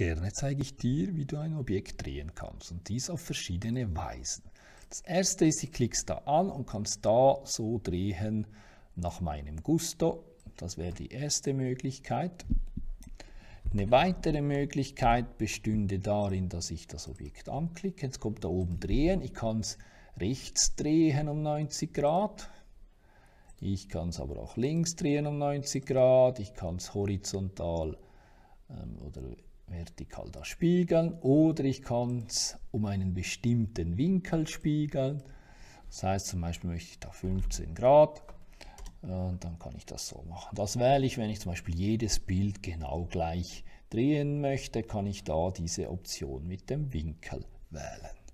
Gerne zeige ich dir, wie du ein Objekt drehen kannst und dies auf verschiedene Weisen. Das erste ist, ich klickst da an und kannst da so drehen nach meinem Gusto. Das wäre die erste Möglichkeit. Eine weitere Möglichkeit bestünde darin, dass ich das Objekt anklicke. Jetzt kommt da oben drehen. Ich kann es rechts drehen um 90 Grad. Ich kann es aber auch links drehen um 90 Grad. Ich kann es horizontal ähm, oder vertikal das spiegeln oder ich kann es um einen bestimmten Winkel spiegeln. Das heißt zum Beispiel möchte ich da 15 Grad und äh, dann kann ich das so machen. Das wähle ich, wenn ich zum Beispiel jedes Bild genau gleich drehen möchte, kann ich da diese Option mit dem Winkel wählen.